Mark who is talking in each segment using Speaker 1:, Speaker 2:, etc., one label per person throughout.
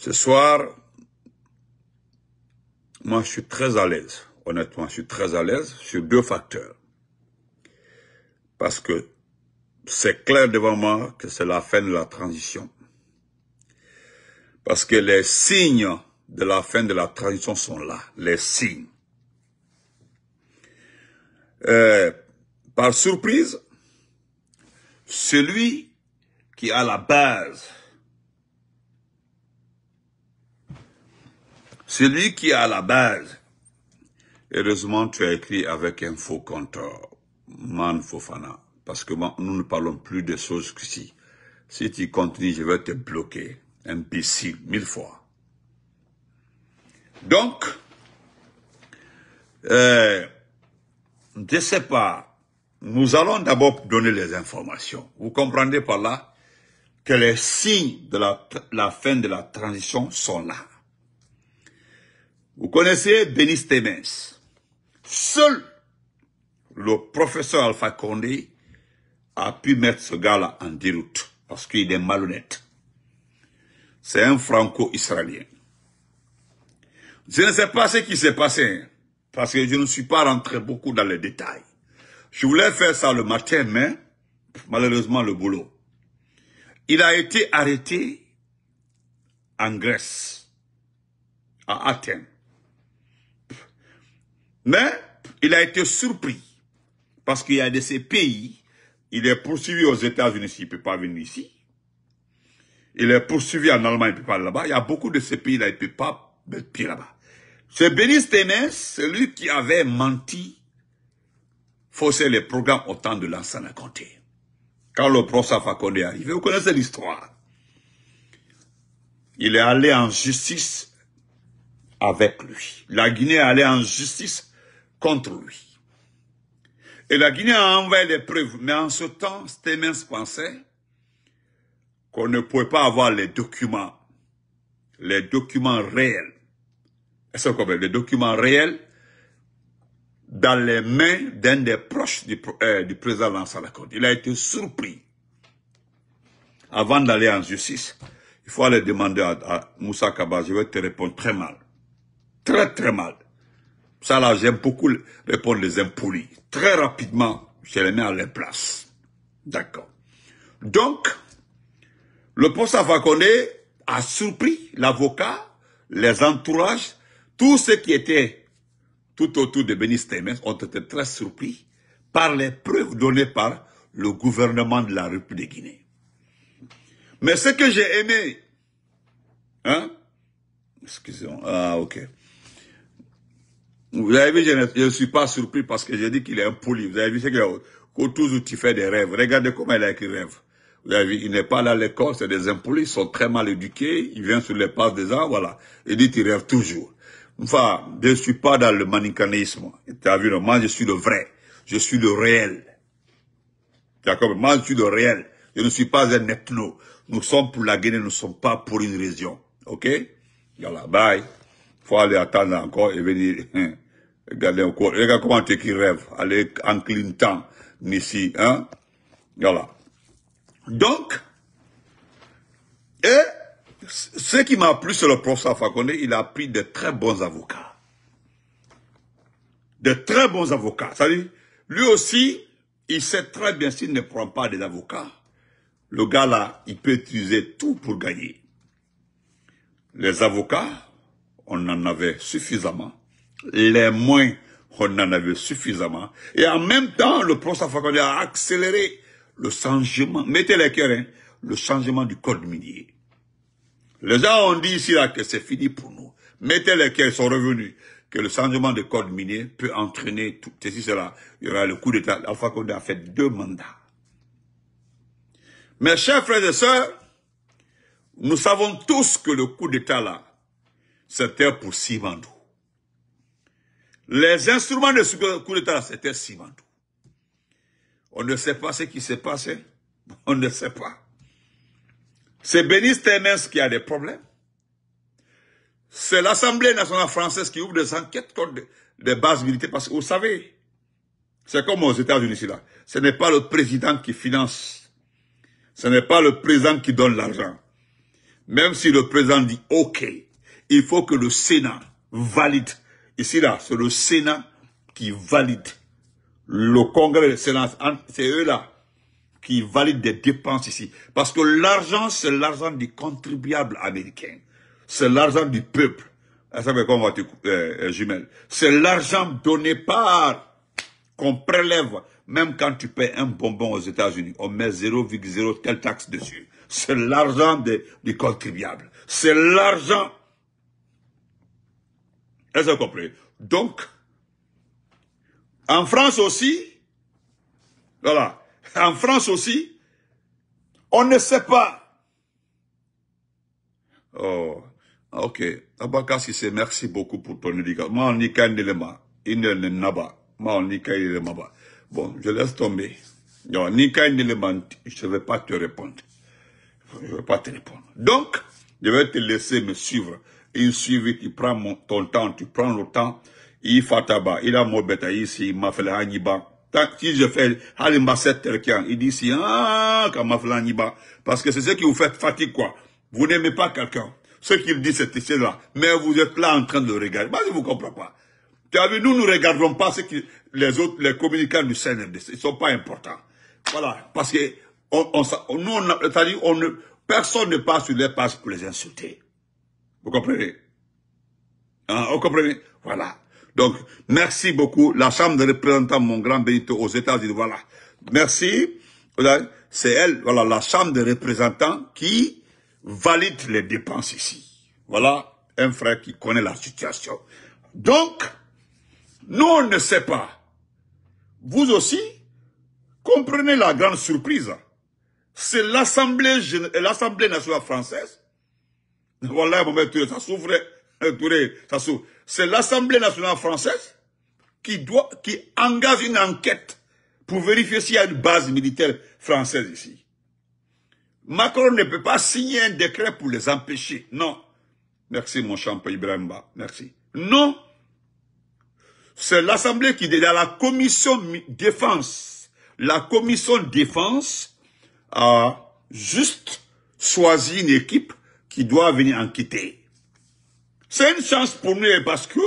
Speaker 1: Ce soir, moi, je suis très à l'aise. Honnêtement, je suis très à l'aise sur deux facteurs. Parce que c'est clair devant moi que c'est la fin de la transition. Parce que les signes de la fin de la transition sont là. Les signes. Euh, par surprise, celui qui a la base Celui qui a à la base. Heureusement, tu as écrit avec un faux compteur. Man Fofana. Parce que nous ne parlons plus de choses que si. Si tu continues, je vais te bloquer. Imbécile, mille fois. Donc, euh, je ne sais pas. Nous allons d'abord donner les informations. Vous comprenez par là que les signes de la fin de la transition sont là. Vous connaissez Bénis Temens. Seul le professeur Alpha Condé a pu mettre ce gars-là en déroute parce qu'il est malhonnête. C'est un franco-israélien. Je ne sais pas ce qui s'est passé hein, parce que je ne suis pas rentré beaucoup dans les détails. Je voulais faire ça le matin, mais malheureusement le boulot. Il a été arrêté en Grèce, à Athènes. Mais il a été surpris parce qu'il y a de ces pays, il est poursuivi aux États-Unis, il ne peut pas venir ici. Il est poursuivi en Allemagne, il ne peut pas là-bas. Il y a beaucoup de ces pays-là, il ne peut pas mettre pied là-bas. C'est Bénis Ténès, celui qui avait menti, faussé les programmes au temps de à Conté. Quand le professeur Fakonde est arrivé, vous connaissez l'histoire. Il est allé en justice avec lui. La Guinée est allée en justice contre lui. Et la Guinée a envoyé les preuves. Mais en ce temps, Stemens pensait qu'on ne pouvait pas avoir les documents, les documents réels. qu'on quoi Les documents réels dans les mains d'un des proches du, euh, du président Lansana Il a été surpris. Avant d'aller en justice, il faut aller demander à, à Moussa Kaba, je vais te répondre très mal. Très, très mal. Ça là, j'aime beaucoup répondre les impolis. Très rapidement, je les mets à leur place. D'accord. Donc, le poste à a surpris l'avocat, les entourages, tous ceux qui étaient tout autour de Benny Stemens ont été très surpris par les preuves données par le gouvernement de la République de Guinée. Mais ce que j'ai aimé, hein, excusez-moi, ah ok, vous avez vu, je ne suis pas surpris parce que j'ai dit qu'il est impoli. Vous avez vu, c'est que toujours tu fais des rêves. Regardez comment il a écrit rêve. Vous avez vu, il n'est pas là à l'école, c'est des impolis, ils sont très mal éduqués, il vient sur les passes des gens, voilà. Il dit qu'il rêve toujours. Enfin, je ne suis pas dans le manichéisme. Tu as vu, moi je suis le vrai, je suis le réel. D'accord Moi je suis le réel, je ne suis pas un ethno. Nous sommes pour la Guinée, nous ne sommes pas pour une région. Ok Voilà, bye faut aller attendre encore et venir regarder encore. Regarde comment tu qui rêve, aller en clignotant ici, hein. Voilà. Donc, et ce qui m'a plu, c'est le professeur Fakonde, il a pris de très bons avocats. De très bons avocats. cest lui aussi, il sait très bien s'il ne prend pas des avocats. Le gars-là, il peut utiliser tout pour gagner. Les avocats, on en avait suffisamment. Les moins, on en avait suffisamment. Et en même temps, le professeur Fakonde a accéléré le changement, mettez les cœurs, hein, le changement du code minier. Les gens ont dit ici là que c'est fini pour nous. Mettez les cœurs, ils sont revenus. Que le changement de code minier peut entraîner tout ceci, cela. Il y aura le coup d'état. Alpha Condé a fait deux mandats. Mes chers frères et sœurs, nous savons tous que le coup d'état là, c'était pour Simandou. Les instruments de coup d'État, c'était Simandou. On ne sait pas ce qui s'est passé. On ne sait pas. C'est Bénice Temens qui a des problèmes. C'est l'Assemblée nationale française qui ouvre des enquêtes contre des bases militaires. Parce que vous savez, c'est comme aux États-Unis là. Ce n'est pas le président qui finance. Ce n'est pas le président qui donne l'argent. Même si le président dit OK, il faut que le Sénat valide. Ici, là, c'est le Sénat qui valide. Le Congrès, c'est eux, là, qui valident des dépenses ici. Parce que l'argent, c'est l'argent du contribuable américain. C'est l'argent du peuple. Ah, ça fait comment euh, euh, C'est l'argent donné par, qu'on prélève. Même quand tu paies un bonbon aux États-Unis, on met 0,0 telle taxe dessus. C'est l'argent du contribuable. C'est l'argent est-ce que vous comprenez Donc, en France aussi, voilà, en France aussi, on ne sait pas. Oh, ok. Abakasi, c'est merci beaucoup pour ton éducation. Moi, on qu'un élément. Il naba. Moi, on qu'un élément. Bon, je laisse tomber. Non, ni élément, je ne vais pas te répondre. Je ne vais pas te répondre. Donc, je vais te laisser me suivre il suit, tu prends mon, ton temps, tu prends le temps, il fataba, il a si ici, m'a fait haniba. Si je fais halimbaset quelqu'un, il dit si, ah, m'a fait haniba. Parce que c'est ce qui vous fait fatigue, quoi. Vous n'aimez pas quelqu'un. Ce qu'il dit, c'est là, Mais vous êtes là en train de regarder. Moi, bah, je vous comprends pas. Tu as vu, nous ne regarderons pas ce que les autres, les communicants du CNFD ils sont pas importants. Voilà. Parce que, on, on, nous, on, cest on, personne ne passe sur les pages pour les insulter. Vous comprenez Vous hein, comprenez Voilà. Donc, merci beaucoup. La Chambre des représentants, mon grand Benito, aux États-Unis, voilà. Merci. C'est elle, voilà, la Chambre des représentants qui valide les dépenses ici. Voilà un frère qui connaît la situation. Donc, nous, on ne sait pas. Vous aussi, comprenez la grande surprise. C'est l'Assemblée l'Assemblée nationale française voilà, euh, ça s'ouvre, C'est l'Assemblée nationale française qui doit, qui engage une enquête pour vérifier s'il y a une base militaire française ici. Macron ne peut pas signer un décret pour les empêcher. Non. Merci, mon champ Ibrahimba. Merci. Non. C'est l'Assemblée qui, dans la commission défense, la commission défense a juste choisi une équipe qui doit venir en quitter. C'est une chance pour nous parce que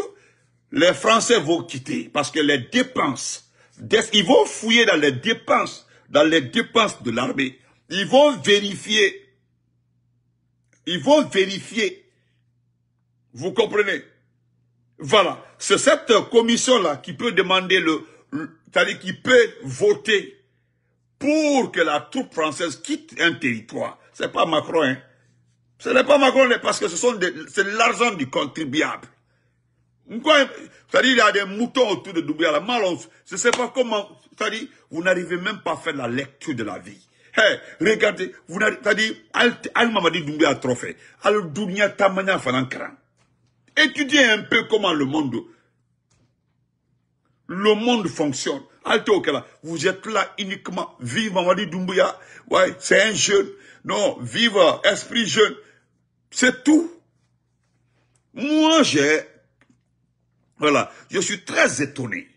Speaker 1: les Français vont quitter, parce que les dépenses, ils vont fouiller dans les dépenses, dans les dépenses de l'armée. Ils vont vérifier. Ils vont vérifier. Vous comprenez Voilà. C'est cette commission-là qui peut demander le, c'est-à-dire qui peut voter pour que la troupe française quitte un territoire. C'est pas Macron, hein. Ce n'est pas Macron, parce que ce c'est l'argent du contribuable. C'est-à-dire, il y a des moutons autour de Doumbouya. Mal, on, je ne sais pas comment. C'est-à-dire, vous n'arrivez même pas à faire la lecture de la vie. regardez, vous n'arrivez, c'est-à-dire, Al-Mamadi Doumbouya a trop fait. Al-Dounia Tamania Étudiez un peu comment le monde, le monde fonctionne. Vous êtes là uniquement, vive Mamadi Doumbouya, ouais, c'est un jeune, non, vivre, esprit jeune, c'est tout. Moi, j'ai, voilà, je suis très étonné.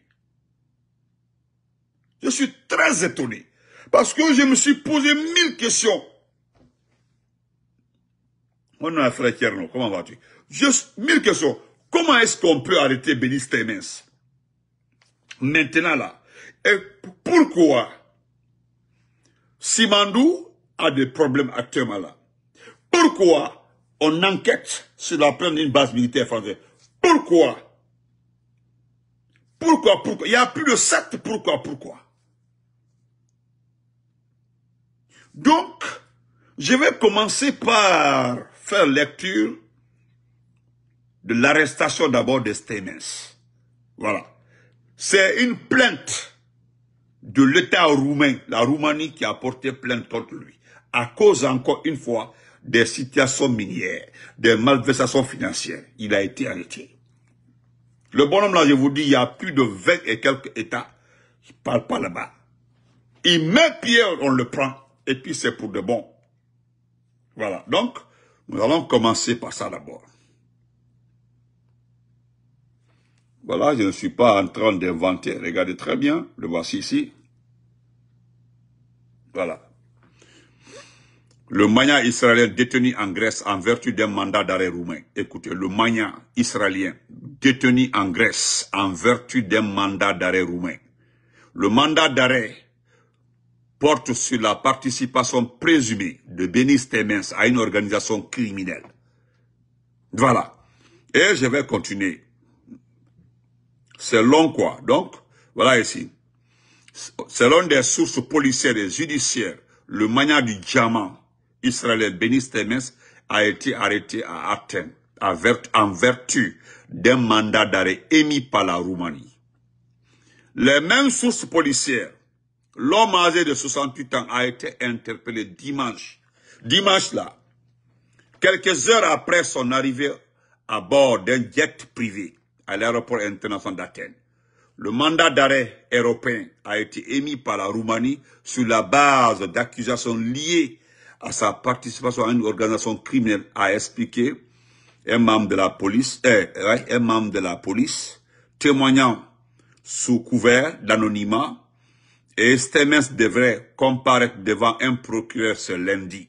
Speaker 1: Je suis très étonné. Parce que je me suis posé mille questions. Mon Frère comment vas-tu? Juste mille questions. Comment est-ce qu'on peut arrêter Bénice Maintenant là. Et pourquoi Simandou, a des problèmes actuellement là. Pourquoi on enquête sur la plainte d'une base militaire française Pourquoi Pourquoi Pourquoi Il y a plus de sept pourquoi, pourquoi Donc, je vais commencer par faire lecture de l'arrestation d'abord de Steinens. Voilà. C'est une plainte de l'État roumain, la Roumanie qui a porté plainte contre lui à cause, encore une fois, des situations minières, des malversations financières. Il a été arrêté. Le bonhomme, là, je vous dis, il y a plus de 20 et quelques États qui ne parlent pas là-bas. Il met Pierre, on le prend, et puis c'est pour de bon. Voilà. Donc, nous allons commencer par ça d'abord. Voilà, je ne suis pas en train d'inventer. Regardez très bien, le voici ici. Voilà. Le mania israélien détenu en Grèce en vertu d'un mandat d'arrêt roumain. Écoutez, le mania israélien détenu en Grèce en vertu d'un mandat d'arrêt roumain. Le mandat d'arrêt porte sur la participation présumée de Bénis Temens à une organisation criminelle. Voilà. Et je vais continuer. Selon quoi. Donc, voilà ici. Selon des sources policières et judiciaires, le mania du diamant Israël Bénis Temes a été arrêté à Athènes en vertu d'un mandat d'arrêt émis par la Roumanie. Les mêmes sources policières, l'homme âgé de 68 ans a été interpellé dimanche. Dimanche là, quelques heures après son arrivée à bord d'un jet privé à l'aéroport international d'Athènes. Le mandat d'arrêt européen a été émis par la Roumanie sur la base d'accusations liées à sa participation à une organisation criminelle, a expliqué un membre de la police, euh, un membre de la police, témoignant sous couvert d'anonymat, et Stemens devrait comparaître devant un procureur ce lundi.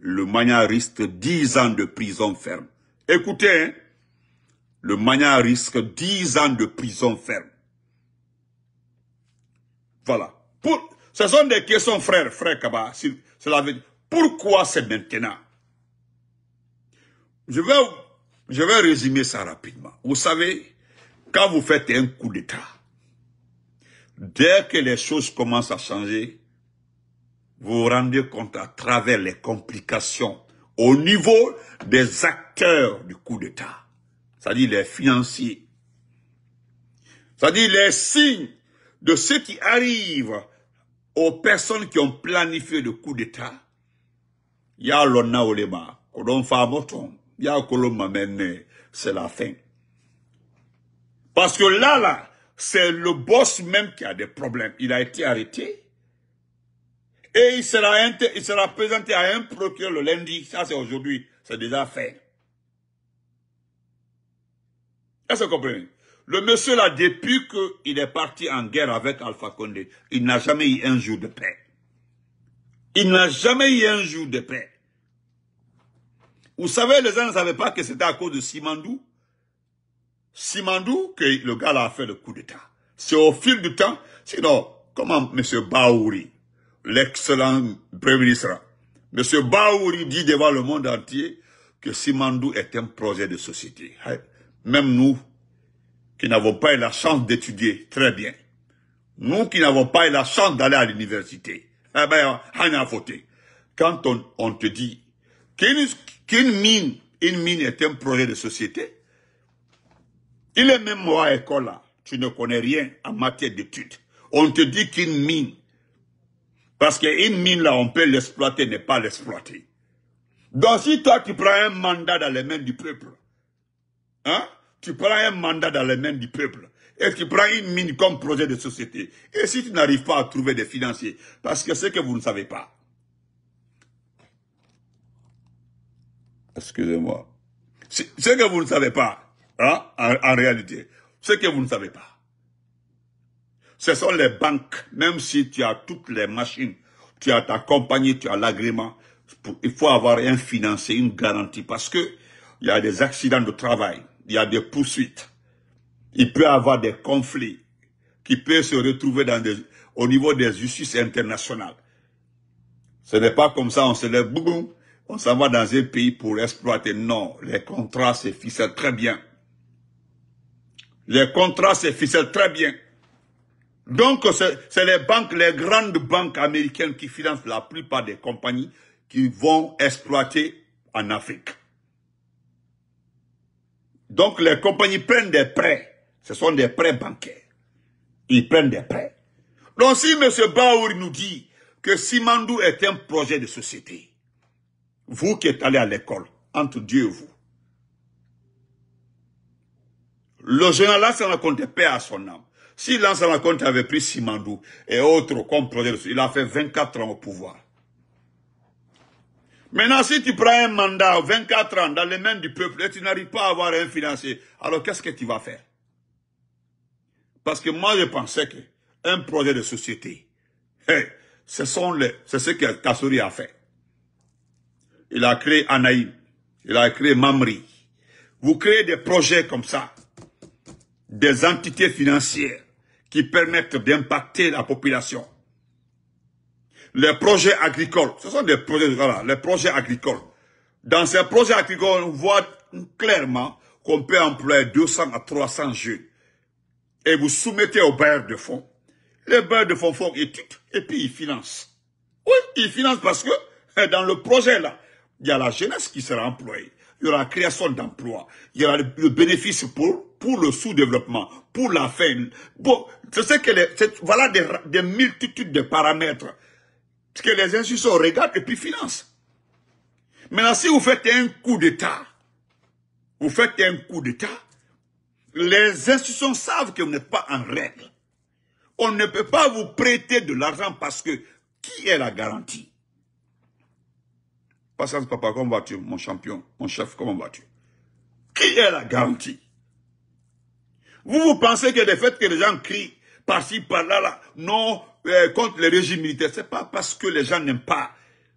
Speaker 1: Le Mania risque 10 ans de prison ferme. Écoutez, hein. le Mania risque 10 ans de prison ferme. Voilà. Pour, ce sont des questions, frères, frères Kaba. Cela veut dire, pourquoi c'est maintenant je vais, je vais résumer ça rapidement. Vous savez, quand vous faites un coup d'État, dès que les choses commencent à changer, vous vous rendez compte à travers les complications au niveau des acteurs du coup d'État, c'est-à-dire les financiers, c'est-à-dire les signes de ce qui arrive aux personnes qui ont planifié le coup d'État, ya lonna olema, fa moton, ya koloma mene, c'est la fin. Parce que là, là, c'est le boss même qui a des problèmes. Il a été arrêté. Et il sera, il sera présenté à un procureur le lundi. Ça, c'est aujourd'hui. C'est déjà fait. Est-ce que vous comprenez? Le monsieur là, depuis qu'il est parti en guerre avec Alpha Condé, il n'a jamais eu un jour de paix. Il n'a jamais eu un jour de paix. Vous savez, les gens ne savaient pas que c'était à cause de Simandou. Simandou que le gars a fait le coup d'état. C'est au fil du temps, sinon, comment M. Baouri, l'excellent premier ministre, M. Baouri dit devant le monde entier que Simandou est un projet de société. Même nous, qui n'avons pas eu la chance d'étudier, très bien. Nous qui n'avons pas eu la chance d'aller à l'université, eh ben, on a voté. Quand on, te dit qu'une mine, mine est un projet de société, il est même moi à l'école là, tu ne connais rien en matière d'études. On te dit qu'une mine, parce qu'une mine là, on peut l'exploiter, ne pas l'exploiter. Donc si toi tu prends un mandat dans les mains du peuple, hein, tu prends un mandat dans les mains du peuple et tu prends une mine comme projet de société. Et si tu n'arrives pas à trouver des financiers, parce que ce que vous ne savez pas, excusez-moi, ce que vous ne savez pas, hein, en, réalité, ce que vous ne savez pas, ce sont les banques, même si tu as toutes les machines, tu as ta compagnie, tu as l'agrément, il faut avoir un financier, une garantie, parce que il y a des accidents de travail il y a des poursuites. Il peut y avoir des conflits qui peuvent se retrouver dans des, au niveau des justices internationales. Ce n'est pas comme ça, on se lève, boum, on s'en va dans un pays pour exploiter. Non, les contrats se ficellent très bien. Les contrats se ficellent très bien. Donc, c'est les banques, les grandes banques américaines qui financent la plupart des compagnies qui vont exploiter en Afrique. Donc les compagnies prennent des prêts. Ce sont des prêts bancaires. Ils prennent des prêts. Donc si M. Baouri nous dit que Simandou est un projet de société, vous qui êtes allé à l'école, entre Dieu et vous, le général compte des paix à son âme. Si la compte avait pris Simandou et autres comme projet de société, il a fait 24 ans au pouvoir. Maintenant, si tu prends un mandat 24 ans dans les mains du peuple et tu n'arrives pas à avoir un financier, alors qu'est-ce que tu vas faire Parce que moi, je pensais que un projet de société, hein, ce sont les, c'est ce que Kassouri a fait. Il a créé Anaïm, il a créé Mamri. Vous créez des projets comme ça, des entités financières qui permettent d'impacter la population les projets agricoles. Ce sont des projets, voilà, les projets agricoles. Dans ces projets agricoles, on voit clairement qu'on peut employer 200 à 300 jeunes. Et vous soumettez aux bailleurs de fonds. Les bailleurs de fonds font études et puis ils financent. Oui, ils financent parce que eh, dans le projet là, il y a la jeunesse qui sera employée. Il y aura la création d'emplois. Il y aura le bénéfice pour, pour le sous-développement, pour la faim. Bon, sais que voilà des, des multitudes de paramètres parce que les institutions regardent et puis financent. Maintenant, si vous faites un coup d'État, vous faites un coup d'État, les institutions savent que vous n'êtes pas en règle. On ne peut pas vous prêter de l'argent parce que qui est la garantie Patience, papa, comment vas-tu, mon champion, mon chef, comment vas-tu Qui est la garantie Vous, vous pensez que le fait que les gens crient par-ci, par-là, là, non, euh, contre le régime militaire, c'est pas parce que les gens n'aiment pas.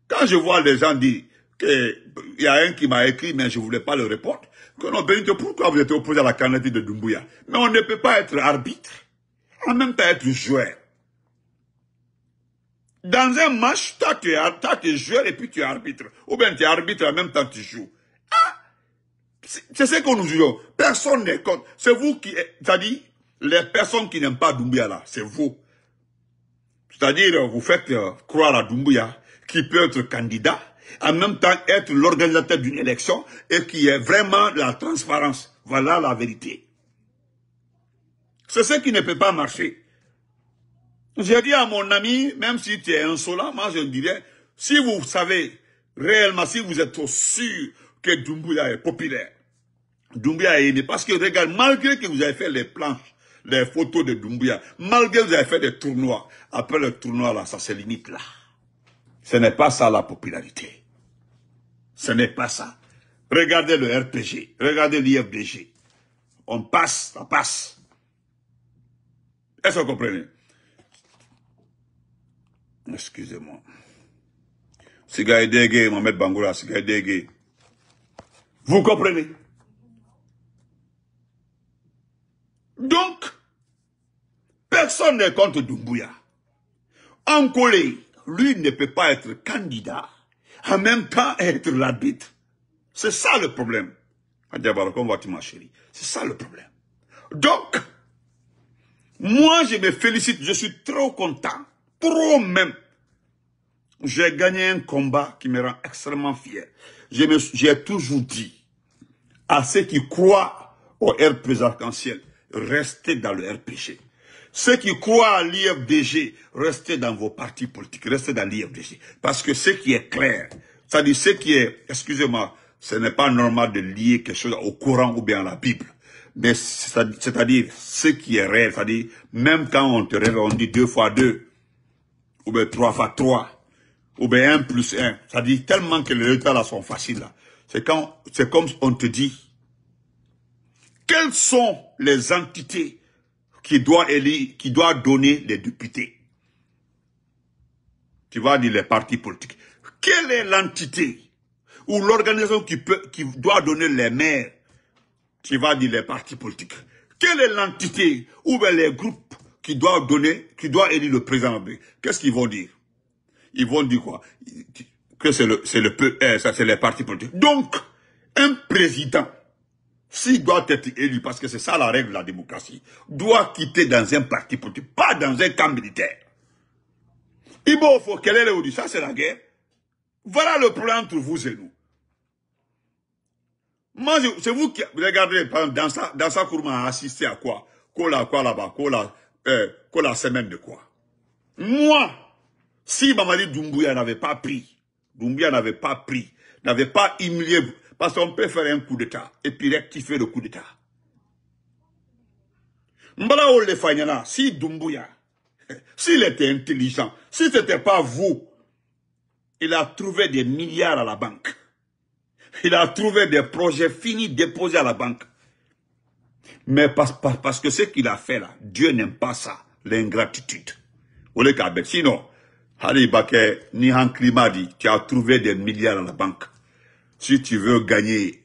Speaker 1: Quand je vois les gens dire qu'il y a un qui m'a écrit, mais je voulais pas le reporter, que non, Benito, pourquoi vous êtes opposé à la candidature de Dumbuya Mais on ne peut pas être arbitre, en même temps être joueur. Dans un match, toi tu es, joueur et puis tu es arbitre. Ou bien tu es arbitre en même temps tu joues. Ah! C'est ce que nous jouons. Personne n'est contre. C'est vous qui... C'est-à-dire, les personnes qui n'aiment pas Dumbuya là, c'est vous. C'est-à-dire, vous faites euh, croire à Doumbouya, qui peut être candidat, en même temps être l'organisateur d'une élection, et qui est vraiment la transparence. Voilà la vérité. C'est ce qui ne peut pas marcher. J'ai dit à mon ami, même si tu es insolent, moi je dirais, si vous savez réellement, si vous êtes sûr que Doumbouya est populaire, Doumbouya est aimé, parce que regarde, malgré que vous avez fait les planches, les photos de Doumbouya. Malgré que vous avez fait des tournois, après le tournoi là, ça se limite là. Ce n'est pas ça la popularité. Ce n'est pas ça. Regardez le RPG, regardez l'IFDG. On passe, ça passe. Est-ce que vous comprenez Excusez-moi. Sigaï Mohamed Bangoura, est Vous comprenez Donc, personne n'est contre Doumbouya. Ankolé, lui ne peut pas être candidat, en même temps être l'arbitre. C'est ça le problème. ma chérie. C'est ça le problème. Donc, moi, je me félicite, je suis trop content, trop même. J'ai gagné un combat qui me rend extrêmement fier. J'ai toujours dit à ceux qui croient au RP arc-en-ciel, restez dans le RPG. Ceux qui croient à l'IFDG, restez dans vos partis politiques, restez dans l'IFDG. Parce que ce qui est clair, c'est-à-dire ce qui est, excusez-moi, ce n'est pas normal de lier quelque chose au courant ou bien à la Bible. Mais c'est-à-dire ce qui est réel, c'est-à-dire même quand on te rêve, on dit deux fois deux, ou bien trois fois trois, ou bien un plus un. C'est-à-dire tellement que les résultats là sont faciles là. C'est quand, c'est comme on te dit, quelles sont les entités qui doivent qui donner les députés Tu vas dire les partis politiques. Quelle est l'entité ou l'organisation qui, peut, qui doit donner les maires Tu vas dire les partis politiques. Quelle est l'entité ou les groupes qui doivent donner, qui doivent élire le président Qu'est-ce qu'ils vont dire Ils vont dire quoi Que c'est le, c'est le, eh, ça c'est les partis politiques. Donc, un président s'il doit être élu, parce que c'est ça la règle de la démocratie, doit quitter dans un parti politique, pas dans un camp militaire. Il faut quelle au le ça c'est la guerre. Voilà le problème entre vous et nous. Moi, c'est vous qui regardez, dans sa, dans sa cour, assisté à quoi Qu'on là, quoi là-bas Qu'on a euh, de quoi Moi, si Mamadi Doumbouya n'avait pas pris, Doumbouya n'avait pas pris, n'avait pas humilié parce qu'on peut faire un coup d'État et puis rectifier le coup d'État. Ole Lefanyana, si Dumbuya, s'il était intelligent, si ce n'était pas vous, il a trouvé des milliards à la banque. Il a trouvé des projets finis déposés à la banque. Mais parce, parce que ce qu'il a fait là, Dieu n'aime pas ça, l'ingratitude. Sinon, Harry Baké, Nihan tu as trouvé des milliards à la banque si tu veux gagner,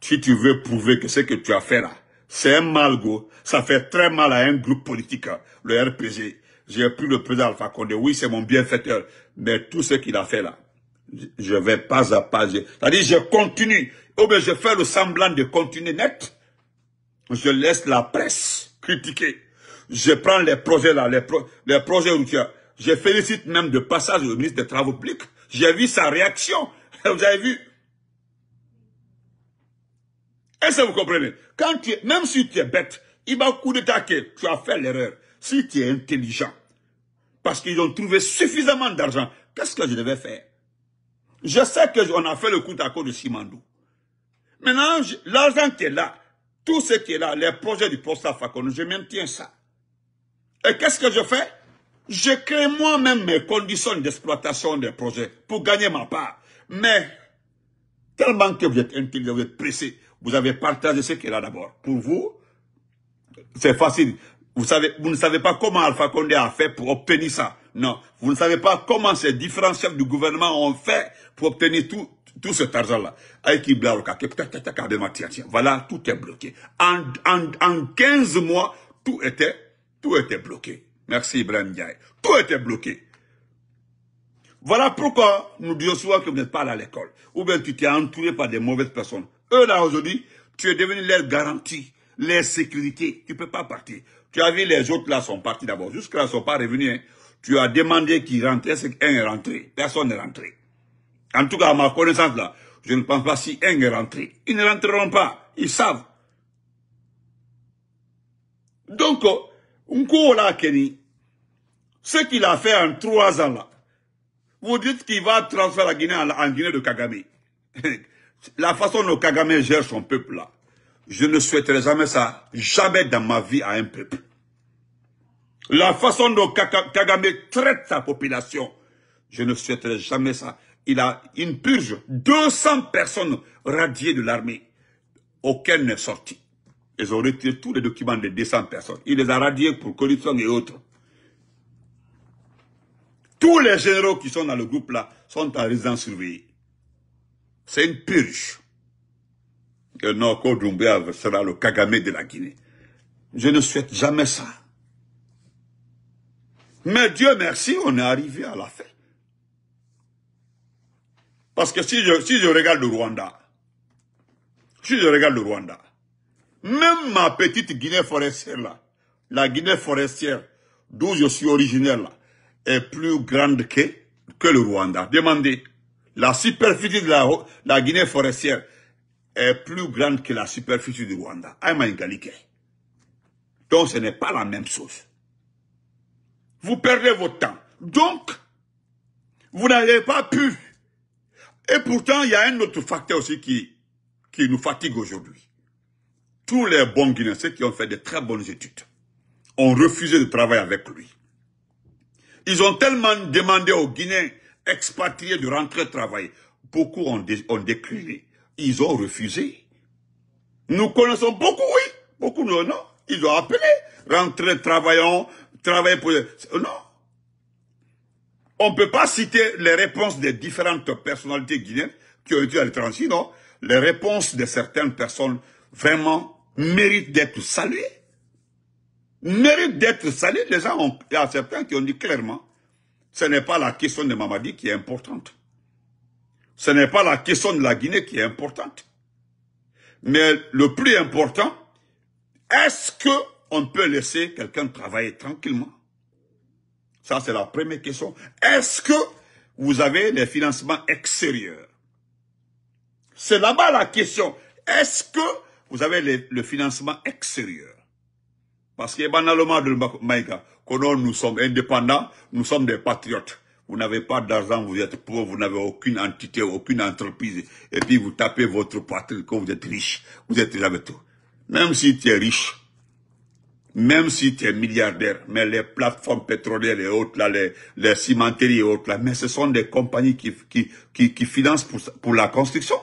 Speaker 1: si tu veux prouver que ce que tu as fait là, c'est un mal go, ça fait très mal à un groupe politique, hein, le RPG. J'ai pris le président Alpha Condé, oui c'est mon bienfaiteur, mais tout ce qu'il a fait là, je vais pas à pas, c'est-à-dire je continue, ou oh, je fais le semblant de continuer net, je laisse la presse critiquer, je prends les projets là, les, projets les projets routiers, je félicite même de passage le ministre des Travaux publics, j'ai vu sa réaction, Vous avez vu Est-ce que vous comprenez Quand Même si tu es bête, il va coup de taquet, tu as fait l'erreur. Si tu es intelligent, parce qu'ils ont trouvé suffisamment d'argent, qu'est-ce que je devais faire Je sais qu'on a fait le coup d'accord de Simandou. Maintenant, l'argent qui est là, tout ce qui est là, les projets du postafacon. je maintiens ça. Et qu'est-ce que je fais Je crée moi-même mes conditions d'exploitation des projets pour gagner ma part. Mais, tellement que vous êtes intelligent, vous êtes pressé, vous avez partagé ce qu'il a d'abord. Pour vous, c'est facile. Vous, savez, vous ne savez pas comment Alpha Condé a fait pour obtenir ça. Non. Vous ne savez pas comment ces différents chefs du gouvernement ont fait pour obtenir tout, tout cet argent-là. Voilà, tout est bloqué. En, en, en 15 mois, tout était, tout était bloqué. Merci Ibrahim Tout était bloqué. Voilà pourquoi nous disons souvent que vous n'êtes pas à l'école. Ou bien tu t'es entouré par des mauvaises personnes. Eux, là, aujourd'hui, tu es devenu leur garantie, leur sécurité. Tu ne peux pas partir. Tu as vu, les autres, là, sont partis d'abord. Jusqu'à là ils ne sont pas revenus. Hein. Tu as demandé qu'ils rentraient. C'est qu'un est rentré. Personne n'est rentré. En tout cas, à ma connaissance, là, je ne pense pas si un est rentré. Ils ne rentreront pas. Ils savent. Donc, euh, là Kenny, ce qu'il a fait en trois ans là, vous dites qu'il va transférer la Guinée en, Guinée de Kagame. la façon dont Kagame gère son peuple là, je ne souhaiterais jamais ça, jamais dans ma vie à un peuple. La façon dont Kagame traite sa population, je ne souhaiterais jamais ça. Il a une purge, 200 personnes radiées de l'armée. Aucun n'est sorti. Ils ont retiré tous les documents des 200 personnes. Il les a radiées pour corruption et autres. Tous les généraux qui sont dans le groupe là sont en résidence surveillée. C'est une purge. Le Noko sera le Kagame de la Guinée. Je ne souhaite jamais ça. Mais Dieu merci, on est arrivé à la fin. Parce que si je, si je regarde le Rwanda, si je regarde le Rwanda, même ma petite Guinée forestière là, la Guinée forestière d'où je suis originaire là, est plus grande que, que le Rwanda. Demandez. La superficie de la, la Guinée forestière est plus grande que la superficie du Rwanda. Donc ce n'est pas la même chose. Vous perdez votre temps. Donc, vous n'avez pas pu. Et pourtant, il y a un autre facteur aussi qui, qui nous fatigue aujourd'hui. Tous les bons Guinéens, ceux qui ont fait de très bonnes études, ont refusé de travailler avec lui. Ils ont tellement demandé aux Guinéens expatriés de rentrer travailler. Beaucoup ont, décliné. Ils ont refusé. Nous connaissons beaucoup, oui. Beaucoup, non, non. Ils ont appelé. Rentrer, travaillons, travailler pour... Non. On ne peut pas citer les réponses des différentes personnalités guinéennes qui ont été à l'étranger, non. Les réponses de certaines personnes vraiment méritent d'être saluées mérite d'être salé. Les gens il y a certains qui ont dit clairement, ce n'est pas la question de Mamadi qui est importante. Ce n'est pas la question de la Guinée qui est importante. Mais le plus important, est-ce qu'on peut laisser quelqu'un travailler tranquillement Ça, c'est la première question. Est-ce que vous avez des financements extérieurs C'est là-bas la question. Est-ce que vous avez le financement extérieur parce que banalement de Maïka, nous sommes indépendants, nous sommes des patriotes. Vous n'avez pas d'argent, vous êtes pauvres, vous n'avez aucune entité, aucune entreprise. Et puis vous tapez votre patrie quand vous êtes riche. Vous êtes avec tout. Même si tu es riche, même si tu es milliardaire, mais les plateformes pétrolières et autres, là, les, les cimenteries et autres, là, mais ce sont des compagnies qui, qui, qui, financent pour, la construction.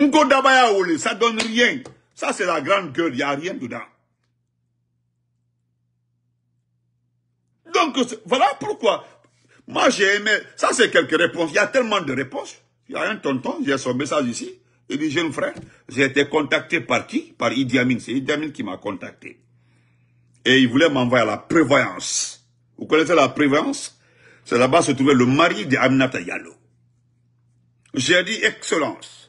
Speaker 1: Ça ça donne rien. Ça, c'est la grande gueule, il n'y a rien dedans. Donc, voilà pourquoi. Moi, j'ai aimé... Ça, c'est quelques réponses. Il y a tellement de réponses. Il y a un tonton, j'ai son message ici. Il dit, jeune frère, j'ai été contacté par qui Par Idi Amin. C'est Idi Amin qui m'a contacté. Et il voulait m'envoyer à la prévoyance. Vous connaissez la prévoyance C'est là-bas se trouvait le mari d'Aminata Yalo. J'ai dit, excellence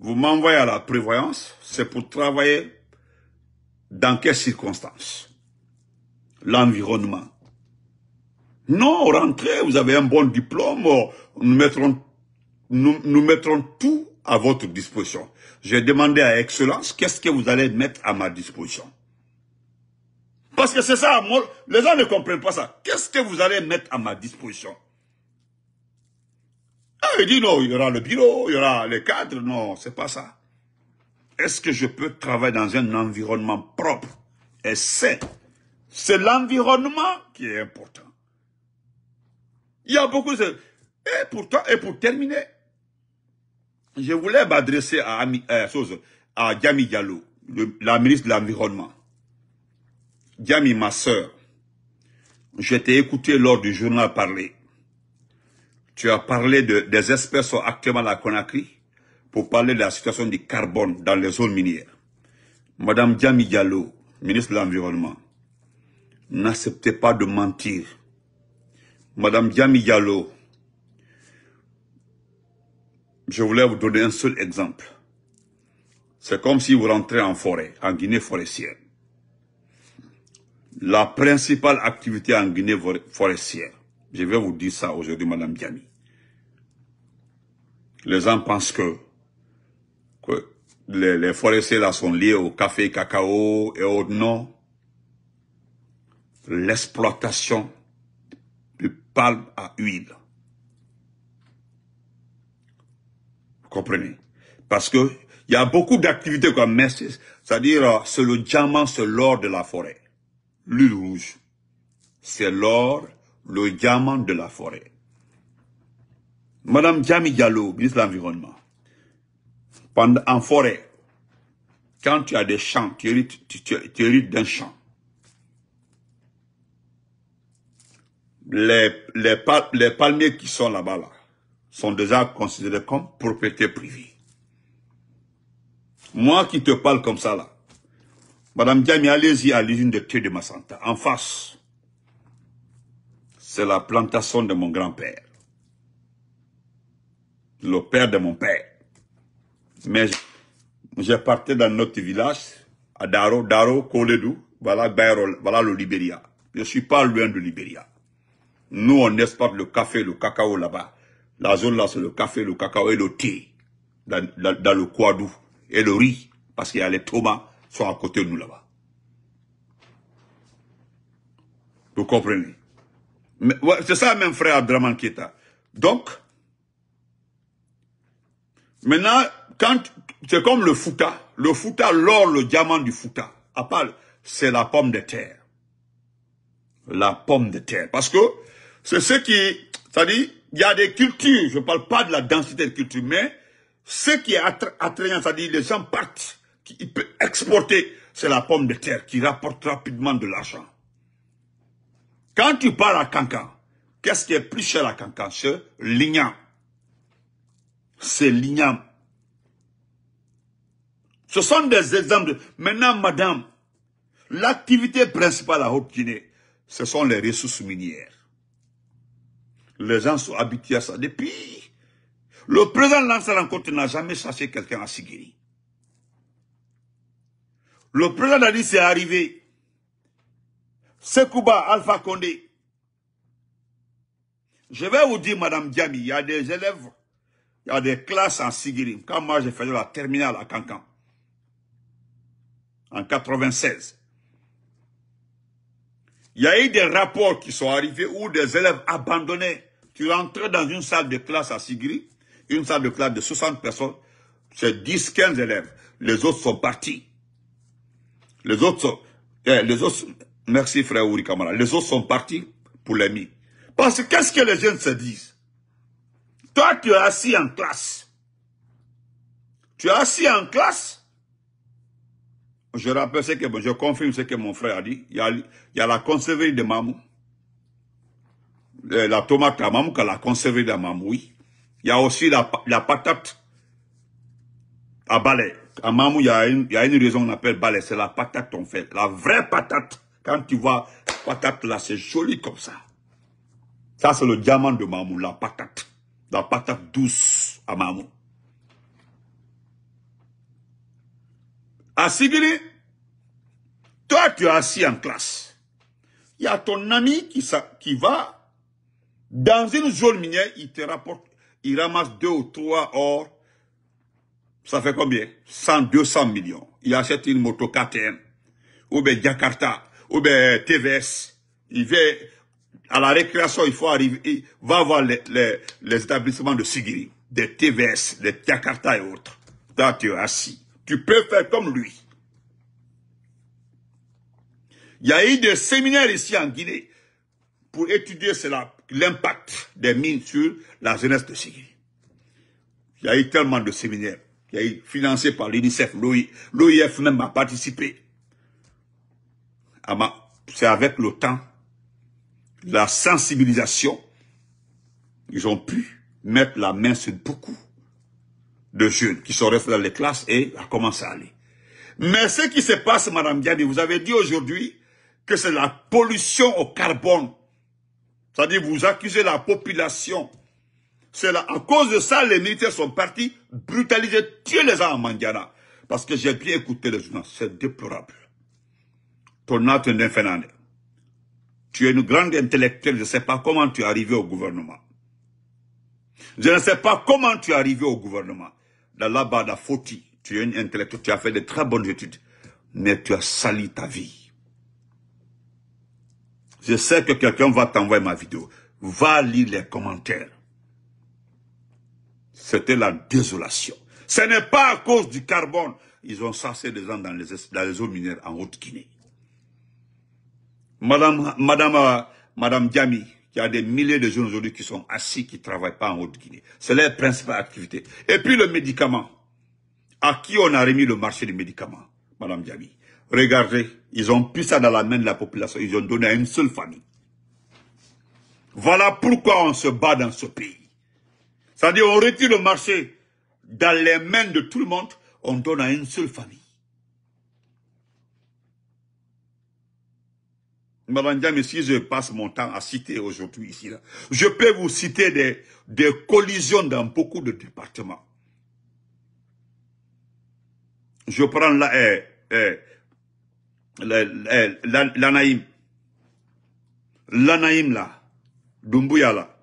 Speaker 1: vous m'envoyez à la prévoyance, c'est pour travailler dans quelles circonstances L'environnement. Non, rentrez, vous avez un bon diplôme, nous mettrons, nous, nous mettrons tout à votre disposition. J'ai demandé à Excellence, qu'est-ce que vous allez mettre à ma disposition Parce que c'est ça, moi, les gens ne comprennent pas ça. Qu'est-ce que vous allez mettre à ma disposition ah, il dit non, il y aura le bureau, il y aura les cadres. Non, c'est pas ça. Est-ce que je peux travailler dans un environnement propre et sain C'est l'environnement qui est important. Il y a beaucoup de... Et pour, et pour terminer, je voulais m'adresser à, euh, à Diami Diallo, la ministre de l'Environnement. Diami, ma soeur, je t'ai écouté lors du journal parler. Tu as parlé de, des espèces sont actuellement à Conakry pour parler de la situation du carbone dans les zones minières. Madame Djami Diallo, ministre de l'Environnement, n'acceptez pas de mentir. Madame Djami Diallo, je voulais vous donner un seul exemple. C'est comme si vous rentrez en forêt, en Guinée forestière. La principale activité en Guinée forestière, je vais vous dire ça aujourd'hui, Madame Djami, les gens pensent que, que les, les, forestiers là sont liés au café, cacao et au Non. L'exploitation du palme à huile. Vous comprenez? Parce que il y a beaucoup d'activités comme c'est-à-dire euh, c'est le diamant, c'est l'or de la forêt. L'huile rouge, c'est l'or, le diamant de la forêt. Madame Djami Diallo, ministre de l'Environnement, en forêt, quand tu as des champs, tu hérites, d'un champ. Les, les, palmiers qui sont là-bas là, sont déjà considérés comme propriété privée. Moi qui te parle comme ça là, Madame Diami, allez-y à l'usine de thé de Massanta, en face. C'est la plantation de mon grand-père le père de mon père. Mais je, partais dans notre village, à Daro, Daro, Koledou, voilà, voilà le Libéria. Je suis pas loin du Libéria. Nous, on exporte le café, le cacao là-bas. La zone là, c'est le café, le cacao et le thé, dans, dans, le Kouadou, et le riz, parce qu'il y a les Thomas sont à côté de nous là-bas. Vous comprenez C'est ça, même frère Draman Keta. Donc, Maintenant, quand c'est comme le Fouta. Le Fouta, l'or, le diamant du Fouta, à part, c'est la pomme de terre. La pomme de terre. Parce que c'est ce qui, ça dit, il y a des cultures, je parle pas de la densité de culture, mais ce qui est attrayant, c'est-à-dire les gens partent, qui peuvent exporter, c'est la pomme de terre qui rapporte rapidement de l'argent. Quand tu parles à Cancan, qu'est-ce qui est plus cher à Cancan C'est l'ignan c'est l'igname. Ce sont des exemples. De... Maintenant, madame, l'activité principale à Haute-Guinée, ce sont les ressources minières. Les gens sont habitués à ça depuis. Le président lance rencontre n'a jamais cherché quelqu'un à Sigiri. Le président a dit c'est arrivé. Sekouba, Alpha Condé. Je vais vous dire, Madame Diaby, il y a des élèves il y a des classes en Sigiri. Quand moi, j'ai fait la terminale à Cancan, en 96, il y a eu des rapports qui sont arrivés où des élèves abandonnés. Tu rentres dans une salle de classe à Sigiri, une salle de classe de 60 personnes, c'est 10, 15 élèves. Les autres sont partis. Les autres sont, eh, les autres, merci frère Ouri Kamara, les autres sont partis pour l'ami. Parce que qu'est-ce que les jeunes se disent? Toi, tu es assis en classe. Tu es assis en classe. Je rappelle ce que, je confirme ce que mon frère a dit. Il y a, la conserverie de Mamou. Euh, la tomate à Mamou, la conserverie de Mamou, oui. Il y a aussi la, patate à balai. À Mamou, il y, a une, raison qu'on appelle balai. C'est la patate qu'on fait. La vraie patate. Quand tu vois la patate là, c'est joli comme ça. Ça, c'est le diamant de Mamou, la patate la patate douce à maman. Assigné, toi tu es assis en classe. Il y a ton ami qui, qui va dans une zone minière, il te rapporte, il ramasse deux ou trois or. Ça fait combien 100, 200 millions. Il achète une moto KTM, ou bien Jakarta, ou bien TVS. Il veut à la récréation, il faut arriver, va voir les, établissements de Sigiri, des TVS, des Jakarta et autres. tu es assis. Tu peux faire comme lui. Il y a eu des séminaires ici en Guinée pour étudier l'impact des mines sur la jeunesse de Sigiri. Il y a eu tellement de séminaires. Il y a eu financé par l'UNICEF, l'OIF même a participé. C'est avec le temps la sensibilisation, ils ont pu mettre la main sur beaucoup de jeunes qui sont restés dans les classes et a commencé à aller. Mais ce qui se passe, Madame Diani, vous avez dit aujourd'hui que c'est la pollution au carbone. C'est-à-dire, vous accusez la population. C'est là, à cause de ça, les militaires sont partis brutaliser, tuer les gens en Mandiana. Parce que j'ai bien écouté les gens, c'est déplorable. Tornate Fernandez. Tu es une grande intellectuelle, je ne sais pas comment tu es arrivé au gouvernement. Je ne sais pas comment tu es arrivé au gouvernement. là-bas, Foti, tu es une intellectuelle, tu as fait de très bonnes études, mais tu as sali ta vie. Je sais que quelqu'un va t'envoyer ma vidéo. Va lire les commentaires. C'était la désolation. Ce n'est pas à cause du carbone. Ils ont chassé des gens dans les, dans les eaux minères en Haute-Guinée. Madame, Madame, euh, Madame Djami, il y a des milliers de jeunes aujourd'hui qui sont assis, qui ne travaillent pas en Haute-Guinée. C'est leur principale activité. Et puis le médicament. À qui on a remis le marché des médicaments, Madame Djami Regardez, ils ont pris ça dans la main de la population. Ils ont donné à une seule famille. Voilà pourquoi on se bat dans ce pays. C'est-à-dire, on retire le marché dans les mains de tout le monde. On donne à une seule famille. mais si je passe mon temps à citer aujourd'hui ici, je peux vous citer des, des collisions dans beaucoup de départements. Je prends eh, eh, la l'Anaïm. L'Anaïm là, Dumbuya là.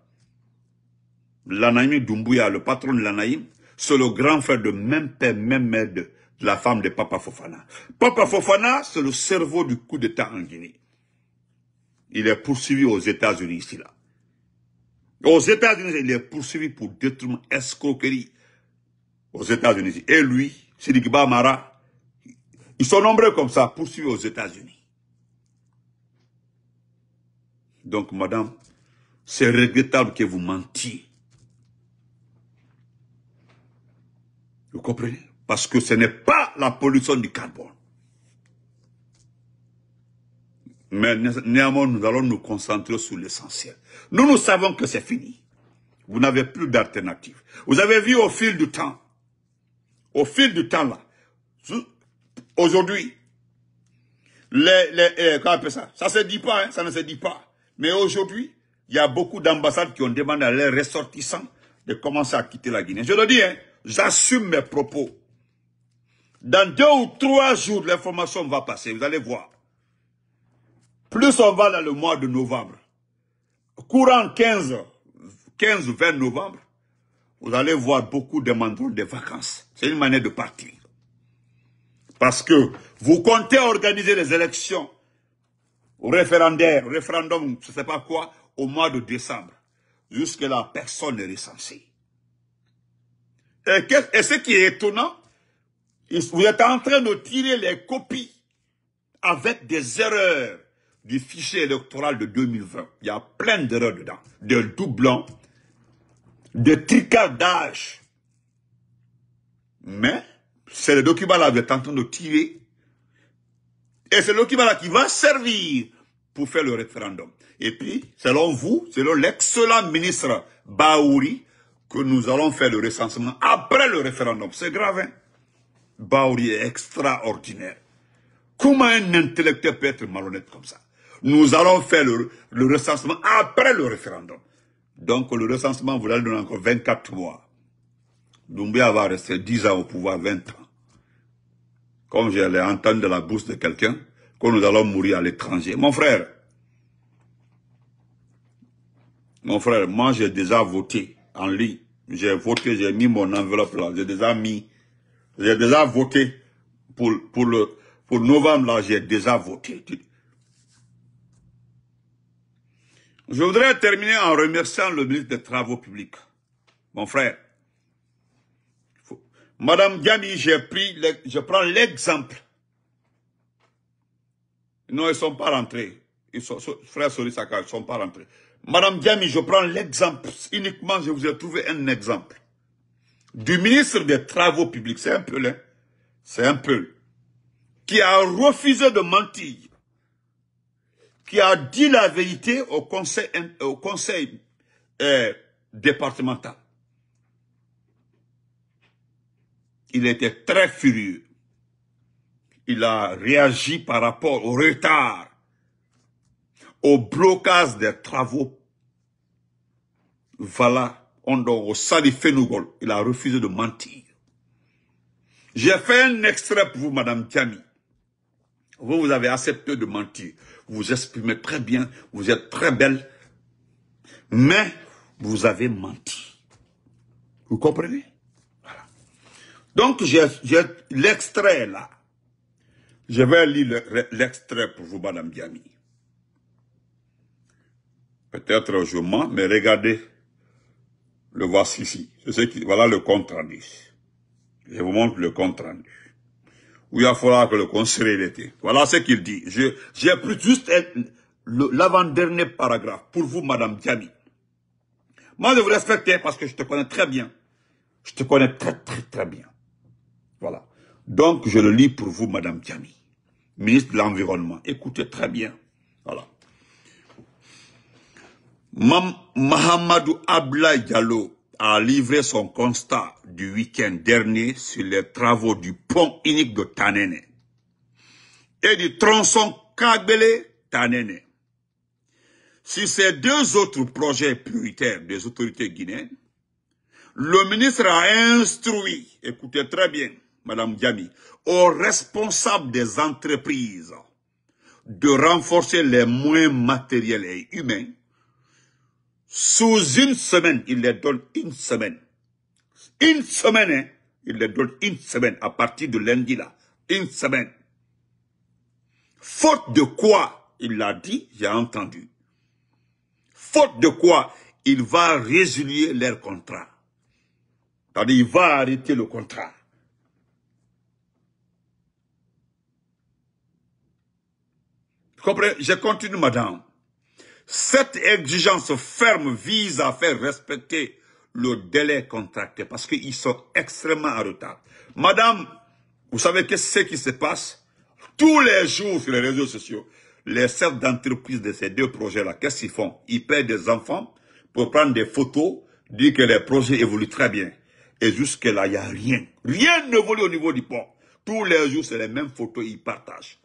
Speaker 1: L'Anaïm Dumbuya, le patron de l'Anaïm, c'est le grand frère de même père, même mère de la femme de Papa Fofana. Papa Fofana, c'est le cerveau du coup d'État en Guinée il est poursuivi aux États-Unis ici là. Aux États-Unis, il est poursuivi pour détruire, escroquerie. Aux États-Unis. Et lui, Sidikiba Mara, ils sont nombreux comme ça, poursuivis aux États-Unis. Donc, madame, c'est regrettable que vous mentiez. Vous comprenez Parce que ce n'est pas la pollution du carbone. Mais néanmoins, nous allons nous concentrer sur l'essentiel. Nous, nous savons que c'est fini. Vous n'avez plus d'alternative. Vous avez vu au fil du temps, au fil du temps là, aujourd'hui, les, les, eh, comment on appelle ça, ça se dit pas, hein, ça ne se dit pas. Mais aujourd'hui, il y a beaucoup d'ambassades qui ont demandé à leurs ressortissants de commencer à quitter la Guinée. Je le dis, hein, j'assume mes propos. Dans deux ou trois jours, l'information va passer, vous allez voir. Plus on va dans le mois de novembre, courant 15, 15, 20 novembre, vous allez voir beaucoup de des de vacances. C'est une manière de partir. Parce que vous comptez organiser les élections au référendaire, référendum, je ne sais pas quoi, au mois de décembre. Jusque-là, personne n'est recensé. et, ce qui est étonnant, vous êtes en train de tirer les copies avec des erreurs du fichier électoral de 2020. Il y a plein d'erreurs dedans, de doublons, de tricardages. Mais c'est le document-là que vous êtes en train de tirer. Et c'est le document-là qui va servir pour faire le référendum. Et puis, selon vous, selon l'excellent ministre Baouri, que nous allons faire le recensement après le référendum. C'est grave, hein? Baouri est extraordinaire. Comment un intellectuel peut être malhonnête comme ça nous allons faire le, recensement après le référendum. Donc le recensement, vous allez donner encore 24 mois. Doumbia va rester 10 ans au pouvoir, 20 ans. Comme j'allais entendre de la bouche de quelqu'un, que nous allons mourir à l'étranger. Mon frère, mon frère, moi j'ai déjà voté en lit. J'ai voté, j'ai mis mon enveloppe là, j'ai déjà mis, j'ai déjà voté pour, pour le, pour novembre là, j'ai déjà voté. Je voudrais terminer en remerciant le ministre des Travaux publics. Mon frère, Madame Gami, j'ai pris, je prends l'exemple. Non, ils sont pas rentrés. Ils sont, frère Sorisaka, ils sont pas rentrés. Madame Gami, je prends l'exemple. Uniquement, je vous ai trouvé un exemple. Du ministre des Travaux publics, c'est un peu, hein? c'est un peu, qui a refusé de mentir qui a dit la vérité au conseil, euh, départemental. Il était très furieux. Il a réagi par rapport au retard, au blocage des travaux. Voilà, on doit au Fenugol. Il a refusé de mentir. J'ai fait un extrait pour vous, Madame Tiami. Vous, vous avez accepté de mentir vous exprimez très bien, vous êtes très belle, mais vous avez menti. Vous comprenez voilà. Donc, j'ai l'extrait là. Je vais lire l'extrait pour vous, Madame Diami. Peut-être je mens, mais regardez. Le voici ici. C'est voilà le compte rendu. Je vous montre le compte rendu où il falloir que le conseil été. Voilà ce qu'il dit. J'ai pris juste l'avant-dernier paragraphe pour vous, Madame Djami. Moi, je vous respecte hein, parce que je te connais très bien. Je te connais très, très, très bien. Voilà. Donc, je le lis pour vous, Madame Djami. ministre de l'Environnement. Écoutez très bien. Voilà. Mahamadou Abla Diallo, a livré son constat du week-end dernier sur les travaux du pont unique de Tanene et du tronçon Kabele-Tanene. Sur ces deux autres projets prioritaires des autorités guinéennes, le ministre a instruit, écoutez très bien, Madame Diami, aux responsables des entreprises de renforcer les moyens matériels et humains sous une semaine, il les donne une semaine. Une semaine, hein, Il les donne une semaine à partir de lundi, là. Une semaine. Faute de quoi, il l'a dit, j'ai entendu. Faute de quoi, il va résilier leur contrat. cest il va arrêter le contrat. Je continue, madame. Cette exigence ferme vise à faire respecter le délai contracté parce qu'ils sont extrêmement en retard. Madame, vous savez que ce qui se passe tous les jours sur les réseaux sociaux, les chefs d'entreprise de ces deux projets-là, qu'est-ce qu'ils font Ils paient des enfants pour prendre des photos, dire que les projets évoluent très bien. Et jusque-là, il n'y a rien. Rien ne au niveau du pont. Tous les jours, c'est les mêmes photos, ils partagent.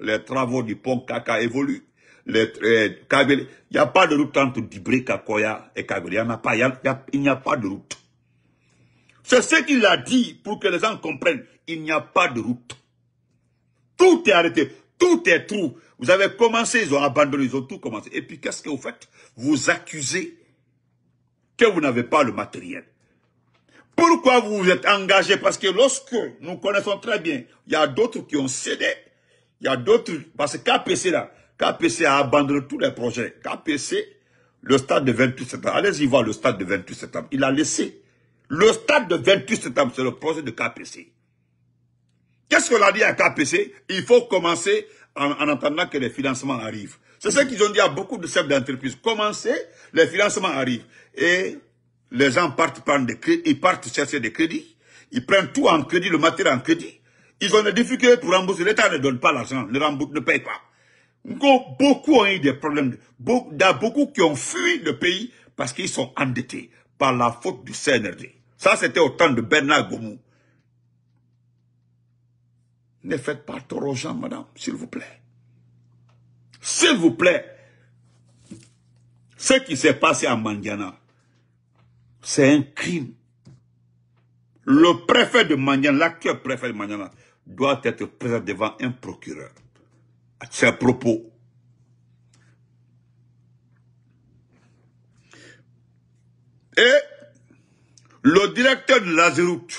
Speaker 1: Les travaux du pont Kaka évoluent. Il n'y a pas de route entre Dibré, Kakoya et Kagwele. Il n'y a pas. pas de route. C'est ce qu'il a dit pour que les gens comprennent. Il n'y a pas de route. Tout est arrêté. Tout est trou. Vous avez commencé, ils ont abandonné, ils ont tout commencé. Et puis, qu'est-ce que vous faites Vous accusez que vous n'avez pas le matériel. Pourquoi vous vous êtes engagé Parce que lorsque nous connaissons très bien, il y a d'autres qui ont cédé, il y a d'autres, parce que KPC là, KPC a abandonné tous les projets. KPC, le stade de 28 septembre, allez-y voir le stade de 28 septembre. Il a laissé. Le stade de 28 septembre, c'est le projet de KPC. Qu'est-ce qu'on a dit à KPC Il faut commencer en, en, attendant que les financements arrivent. C'est ce qu'ils ont dit à beaucoup de chefs d'entreprise. Commencez, les financements arrivent. Et les gens partent prendre des crédits, ils partent chercher des crédits, ils prennent tout en crédit, le matériel en crédit. Ils ont des difficultés pour rembourser. L'État ne donne pas l'argent, Le rembourse, ne paye pas beaucoup ont eu des problèmes. Beaucoup, beaucoup qui ont fui le pays parce qu'ils sont endettés par la faute du CNRD. Ça, c'était au temps de Bernard Gomou. Ne faites pas trop aux gens, madame, s'il vous plaît. S'il vous plaît. Ce qui s'est passé à Mandiana, c'est un crime. Le préfet de Mandiana, l'actuel préfet de Mandiana, doit être présent devant un procureur à ses propos. Et le directeur de Zéroute,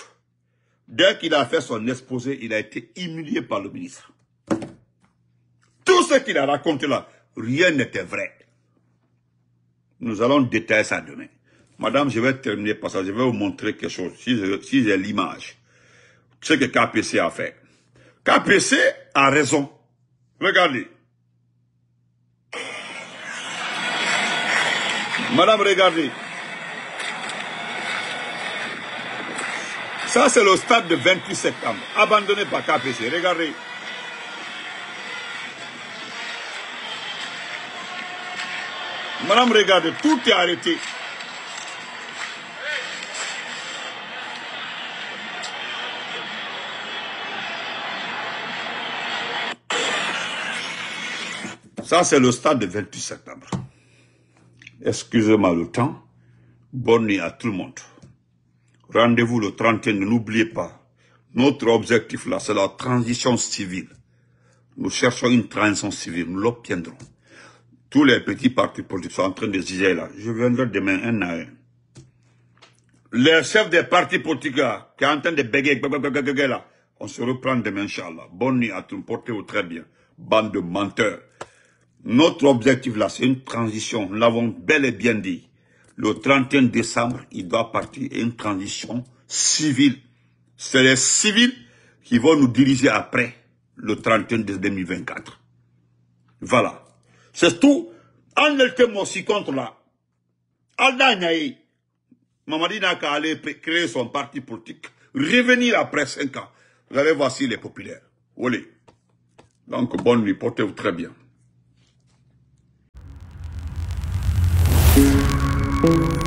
Speaker 1: dès qu'il a fait son exposé, il a été humilié par le ministre. Tout ce qu'il a raconté là, rien n'était vrai. Nous allons détailler ça demain. Madame, je vais terminer par ça. Je vais vous montrer quelque chose, si j'ai l'image. Ce que KPC a fait. KPC a raison. Regardez. Madame, regardez. Ça, c'est le stade de 28 septembre, abandonné par KPC. Regardez. Madame, regardez, tout est arrêté. Ça, c'est le stade du 28 septembre. Excusez-moi le temps. Bonne nuit à tout le monde. Rendez-vous le 31, n'oubliez pas. Notre objectif là, c'est la transition civile. Nous cherchons une transition civile, nous l'obtiendrons. Tous les petits partis politiques sont en train de se là. Je viendrai demain un à un. Les chefs des partis politiques là, qui sont en train de bégayer, là, on se reprend demain, Inch'Allah. Bonne nuit à tout, le monde, portez-vous très bien. Bande de menteurs. Notre objectif là, c'est une transition. Nous l'avons bel et bien dit. Le 31 décembre, il doit partir une transition civile. C'est les civils qui vont nous diriger après le 31 décembre 2024. Voilà. C'est tout. En était si contre là. Aldanyaï, Mamadi n'a qu'à aller créer son parti politique. Revenir après cinq ans. Vous allez voir les populaires. Voilà. Donc, bonne nuit. Portez-vous très bien. Thank you.